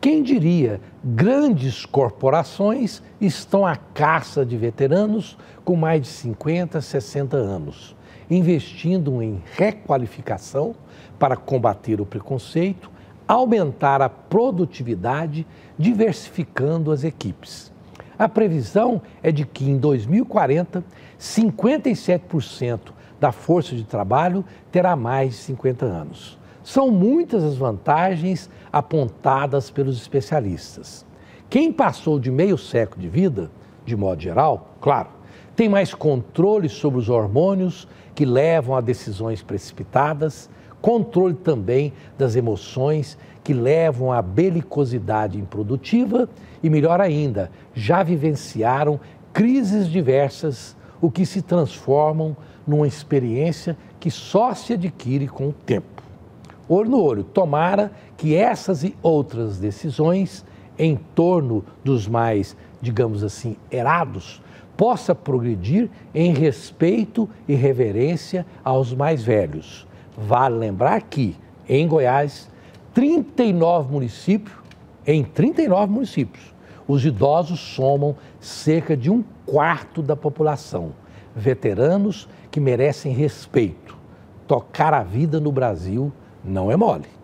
Quem diria, grandes corporações estão à caça de veteranos com mais de 50, 60 anos, investindo em requalificação para combater o preconceito, aumentar a produtividade, diversificando as equipes. A previsão é de que em 2040, 57% da força de trabalho terá mais de 50 anos. São muitas as vantagens apontadas pelos especialistas. Quem passou de meio século de vida, de modo geral, claro, tem mais controle sobre os hormônios que levam a decisões precipitadas, controle também das emoções que levam à belicosidade improdutiva e, melhor ainda, já vivenciaram crises diversas, o que se transformam numa experiência que só se adquire com o tempo olho no olho. Tomara que essas e outras decisões em torno dos mais, digamos assim, erados, possa progredir em respeito e reverência aos mais velhos. Vale lembrar que, em Goiás, 39 municípios, em 39 municípios, os idosos somam cerca de um quarto da população, veteranos que merecem respeito. Tocar a vida no Brasil não é mole.